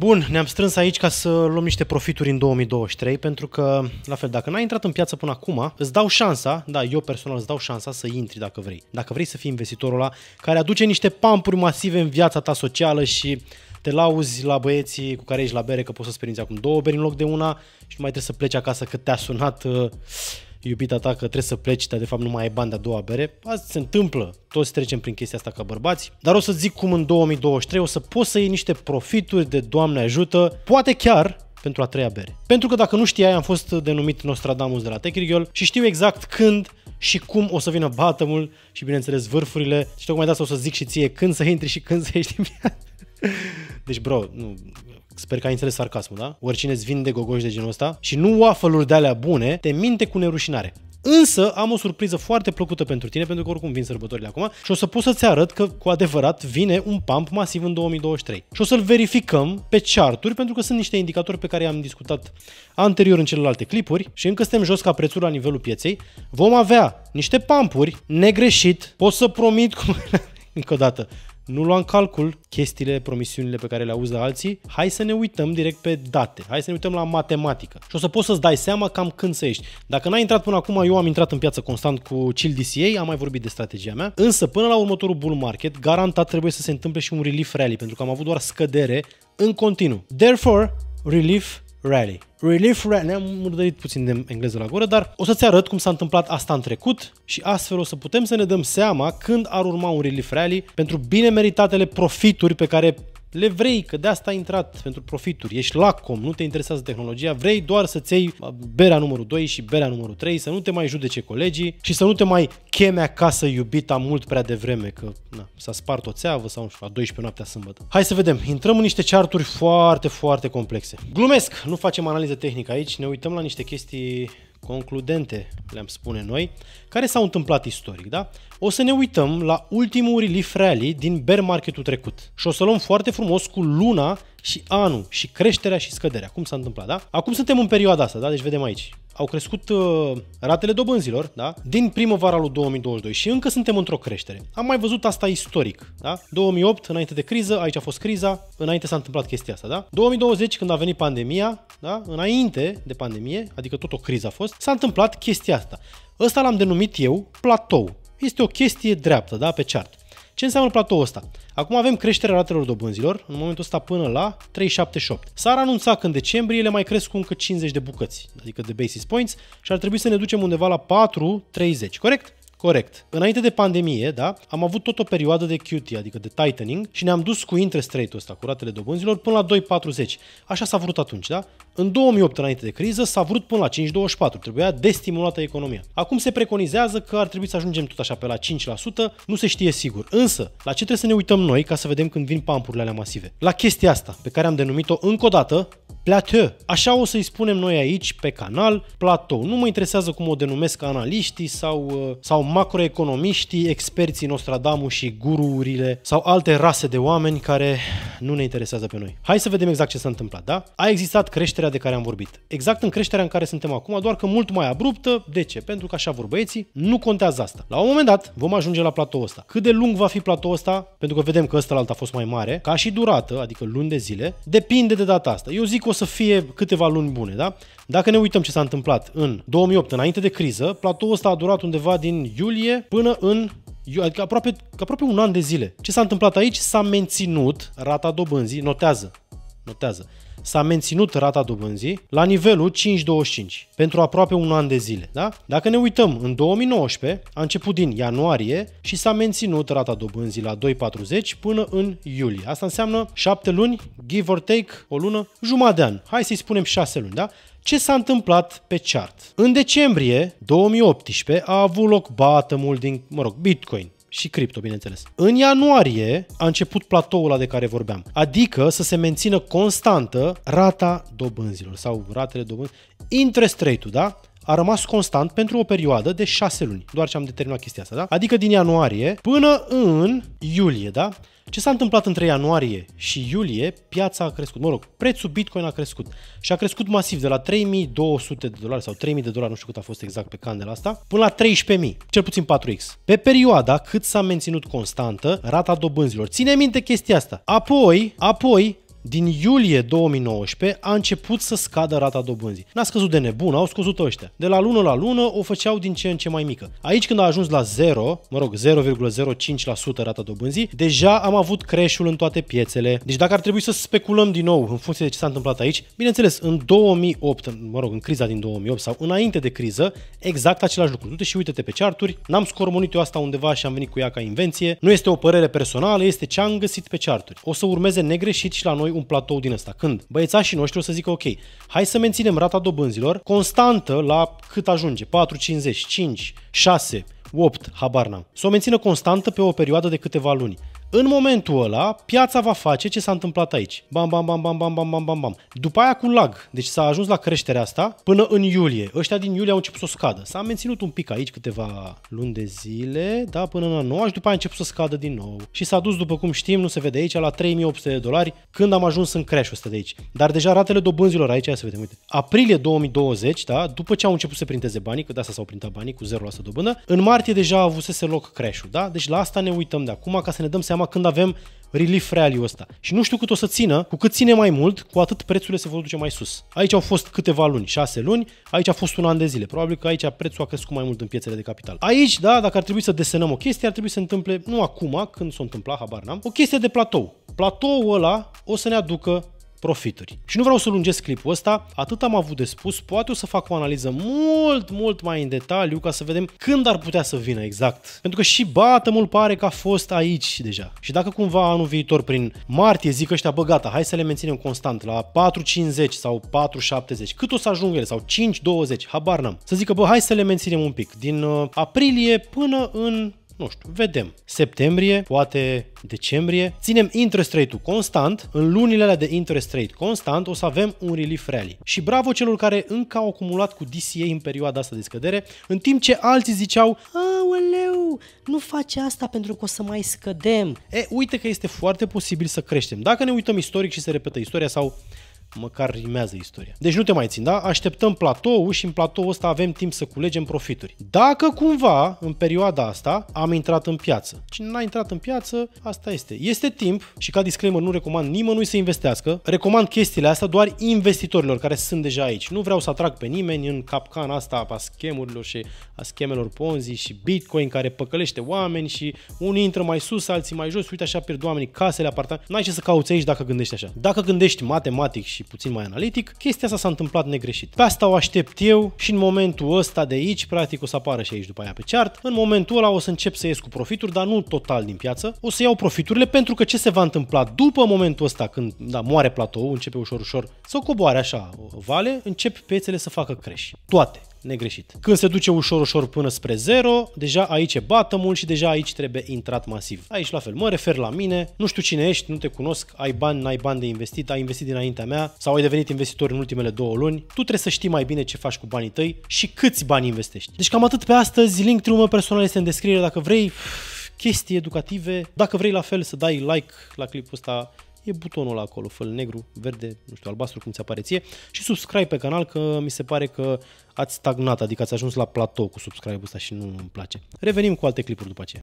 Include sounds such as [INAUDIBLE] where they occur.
Bun, ne-am strâns aici ca să luăm niște profituri în 2023, pentru că, la fel, dacă n-ai intrat în piață până acum, îți dau șansa, da, eu personal îți dau șansa să intri dacă vrei. Dacă vrei să fii investitorul ăla care aduce niște pampuri masive în viața ta socială și te lauzi la băieții cu care ești la bere că poți să-ți acum două beri în loc de una și nu mai trebuie să pleci acasă cât te-a sunat uh, iubita ta că trebuie să pleci, dar de fapt nu mai ai bani de a doua bere. Asta se întâmplă, toți trecem prin chestia asta ca bărbați, dar o să zic cum în 2023 o să poți să iei niște profituri de Doamne ajută, poate chiar pentru a treia bere. Pentru că dacă nu știai, am fost denumit Nostradamus de la Techrigiol și știu exact când și cum o să vină batămul și bineînțeles vârfurile și tocmai de asta o să zic și ție când să intri și când să ieși din [LAUGHS] Deci, bro, nu, Sper că ai înțeles sarcasmul, da? Oricine îți vinde gogoși de genul ăsta și nu waffle-uri de alea bune, te minte cu nerușinare. Însă am o surpriză foarte plăcută pentru tine, pentru că oricum vin sărbătorile acum și o să pot să-ți arăt că cu adevărat vine un pump masiv în 2023. Și o să-l verificăm pe charturi, pentru că sunt niște indicatori pe care i-am discutat anterior în celelalte clipuri și încă suntem jos ca prețul la nivelul pieței. Vom avea niște pampuri negreșit, pot să promit cum... [LAUGHS] încă o dată, nu lua în calcul chestiile, promisiunile pe care le auzi de alții, hai să ne uităm direct pe date, hai să ne uităm la matematică. Și o să poți să-ți dai seama cam când să ieși. Dacă n-ai intrat până acum, eu am intrat în piață constant cu Chill DCA, am mai vorbit de strategia mea, însă până la următorul bull market, garantat trebuie să se întâmple și un relief rally, pentru că am avut doar scădere în continuu. Therefore, relief Rally. Relief Rally, ne-am murdărit puțin de engleză la gură, dar o să-ți arăt cum s-a întâmplat asta în trecut și astfel o să putem să ne dăm seama când ar urma un Relief Rally pentru bine meritatele profituri pe care le vrei, că de asta ai intrat pentru profituri, ești lacom, nu te interesează tehnologia, vrei doar să-ți iei uh, berea numărul 2 și berea numărul 3, să nu te mai judece colegii și să nu te mai cheme acasă iubita mult prea devreme, că na, s-a spart o țeavă sau nu știu, a 12 noaptea sâmbătă. Hai să vedem, intrăm în niște charturi foarte, foarte complexe. Glumesc, nu facem analiză tehnică aici, ne uităm la niște chestii concludente, le-am spune noi, care s-au întâmplat istoric, da? O să ne uităm la ultimul relief rally din bear marketul trecut și o să luăm foarte frumos cu luna și anul și creșterea și scăderea. Cum s-a întâmplat, da? Acum suntem în perioada asta, da? Deci vedem aici. Au crescut uh, ratele dobânzilor, da? Din primăvara lui 2022 și încă suntem într-o creștere. Am mai văzut asta istoric, da? 2008, înainte de criză, aici a fost criza, înainte s-a întâmplat chestia asta, da? 2020, când a venit pandemia, da? Înainte de pandemie, adică tot o criză a fost, s-a întâmplat chestia asta. Ăsta l-am denumit eu platou. Este o chestie dreaptă, da, pe chart. Ce înseamnă platoul ăsta? Acum avem creșterea ratelor dobânzilor, în momentul ăsta până la 3,78. S-ar anunța că în decembrie ele mai cresc cu încă 50 de bucăți, adică de basis points, și ar trebui să ne ducem undeva la 4,30, corect? Corect. Înainte de pandemie, da, am avut tot o perioadă de QT, adică de tightening, și ne-am dus cu interest rate-ul ăsta, cu ratele dobânzilor, până la 2,40. Așa s-a vrut atunci, da? În 2008, înainte de criză, s-a vrut până la 5,24. Trebuia destimulată economia. Acum se preconizează că ar trebui să ajungem tot așa pe la 5%, nu se știe sigur. Însă, la ce trebuie să ne uităm noi ca să vedem când vin pampurile alea masive? La chestia asta, pe care am denumit-o încă o dată plateau. Așa o să-i spunem noi aici pe canal, platou. Nu mă interesează cum o denumesc analiștii sau, uh, sau macroeconomiștii, experții Nostradamus și gururile sau alte rase de oameni care nu ne interesează pe noi. Hai să vedem exact ce s-a întâmplat, da? A existat creșterea de care am vorbit. Exact în creșterea în care suntem acum, doar că mult mai abruptă. De ce? Pentru că așa vor băieții, nu contează asta. La un moment dat vom ajunge la platou ăsta. Cât de lung va fi platou ăsta? Pentru că vedem că ăsta a fost mai mare, ca și durată, adică luni de zile, depinde de data asta. Eu zic o să fie câteva luni bune, da? Dacă ne uităm ce s-a întâmplat în 2008, înainte de criză, platoul ăsta a durat undeva din iulie până în adică aproape, aproape un an de zile. Ce s-a întâmplat aici? S-a menținut rata dobânzii, notează, notează, s-a menținut rata dobânzii la nivelul 5,25 pentru aproape un an de zile. Da? Dacă ne uităm, în 2019 a început din ianuarie și s-a menținut rata dobânzii la 2,40 până în iulie. Asta înseamnă 7 luni, give or take, o lună, jumătate de an. Hai să-i spunem 6 luni, da? ce s-a întâmplat pe chart. În decembrie 2018 a avut loc bottom din, mă rog, Bitcoin și cripto, bineînțeles. În ianuarie a început platoul de care vorbeam, adică să se mențină constantă rata dobânzilor sau ratele dobânzilor, interest rate-ul, da? a rămas constant pentru o perioadă de 6 luni, doar ce am determinat chestia asta, da? Adică din ianuarie până în iulie, da? Ce s-a întâmplat între ianuarie și iulie, piața a crescut, mă rog, prețul Bitcoin a crescut și a crescut masiv de la 3200 de dolari sau 3000 de dolari, nu știu cât a fost exact pe candela asta, până la 13.000, cel puțin 4x. Pe perioada cât s-a menținut constantă rata dobânzilor. Ține minte chestia asta. Apoi, apoi, din iulie 2019 a început să scadă rata dobânzii. N-a scăzut de nebun, au scăzut ăștia. De la lună la lună o făceau din ce în ce mai mică. Aici când a ajuns la 0, mă rog, 0,05% rata dobânzii, deja am avut creșul în toate piețele. Deci dacă ar trebui să speculăm din nou în funcție de ce s-a întâmplat aici, bineînțeles, în 2008, mă rog, în criza din 2008 sau înainte de criză, exact același lucru. Du-te și uite-te pe charturi, n-am scormonit eu asta undeva și am venit cu ea ca invenție. Nu este o părere personală, este ce am găsit pe charturi. O să urmeze negreșit și la noi noi un platou din ăsta. Când băiețașii noștri o să zică, ok, hai să menținem rata dobânzilor constantă la cât ajunge, 4, 50, 5, 6, 8, habar n-am. Să o mențină constantă pe o perioadă de câteva luni. În momentul ăla, piața va face ce s-a întâmplat aici. Bam, bam, bam, bam, bam, bam, bam, bam, bam. După aia cu lag, deci s-a ajuns la creșterea asta până în iulie. Ăștia din iulie au început să scadă. S-a menținut un pic aici câteva luni de zile, da, până în anul și după aia a început să scadă din nou. Și s-a dus, după cum știm, nu se vede aici, la 3800 de dolari când am ajuns în crash ăsta de aici. Dar deja ratele dobânzilor aici, hai să vedem, uite. Aprilie 2020, da, după ce au început să printeze banii, că de asta s-au printat banii cu 0% dobândă, în martie deja avusese loc crash da? Deci la asta ne uităm de acum ca să ne dăm seama seama când avem relief rally ăsta. Și nu știu cât o să țină, cu cât ține mai mult, cu atât prețurile se vor duce mai sus. Aici au fost câteva luni, 6 luni, aici a fost un an de zile. Probabil că aici prețul a crescut mai mult în piețele de capital. Aici, da, dacă ar trebui să desenăm o chestie, ar trebui să întâmple, nu acum, când s-o întâmpla, habar n-am, o chestie de platou. Platoul ăla o să ne aducă profituri. Și nu vreau să lungesc clipul ăsta, atât am avut de spus, poate o să fac o analiză mult, mult mai în detaliu ca să vedem când ar putea să vină exact. Pentru că și Batamul pare că a fost aici deja. Și dacă cumva anul viitor prin martie zic ăștia, bă gata, hai să le menținem constant la 4,50 sau 4,70, cât o să ajungă ele sau 5,20, habar n-am. Să zică, bă, hai să le menținem un pic, din uh, aprilie până în nu știu, vedem. Septembrie, poate decembrie. Ținem interest rate-ul constant, în lunile alea de interest rate constant o să avem un relief rally. Și bravo celor care încă au acumulat cu DCA în perioada asta de scădere, în timp ce alții ziceau Aoleu, nu face asta pentru că o să mai scădem. E, uite că este foarte posibil să creștem. Dacă ne uităm istoric și se repetă istoria sau măcar rimează istoria. Deci nu te mai țin, da? Așteptăm platou și în platou ăsta avem timp să culegem profituri. Dacă cumva în perioada asta am intrat în piață. Cine n-a intrat în piață, asta este. Este timp și ca disclaimer nu recomand nimănui să investească. Recomand chestiile astea doar investitorilor care sunt deja aici. Nu vreau să atrag pe nimeni în capcan asta a schemurilor și a schemelor Ponzi și Bitcoin care păcălește oameni și unii intră mai sus, alții mai jos. Uite așa pierd oamenii casele, apartamente. N-ai ce să cauți aici dacă gândești așa. Dacă gândești matematic și și puțin mai analitic, chestia asta s-a întâmplat negreșit. Pe asta o aștept eu și în momentul ăsta de aici, practic o să apară și aici după aia pe chart, în momentul ăla o să încep să ies cu profituri, dar nu total din piață, o să iau profiturile pentru că ce se va întâmpla după momentul ăsta când da, moare platou, începe ușor ușor să coboare așa vale, încep piețele să facă creș. Toate negreșit. Când se duce ușor, ușor până spre 0, deja aici e bottom și deja aici trebuie intrat masiv. Aici la fel, mă refer la mine, nu știu cine ești, nu te cunosc, ai bani, n-ai bani de investit, ai investit dinaintea mea sau ai devenit investitor în ultimele două luni, tu trebuie să știi mai bine ce faci cu banii tăi și câți bani investești. Deci cam atât pe astăzi, link meu personal este în descriere dacă vrei chestii educative. Dacă vrei la fel să dai like la clipul ăsta, e butonul acolo, fel negru, verde, nu știu, albastru, cum ți apare ție, și subscribe pe canal că mi se pare că ați stagnat, adică ați ajuns la platou cu subscribe-ul ăsta și nu îmi place. Revenim cu alte clipuri după aceea.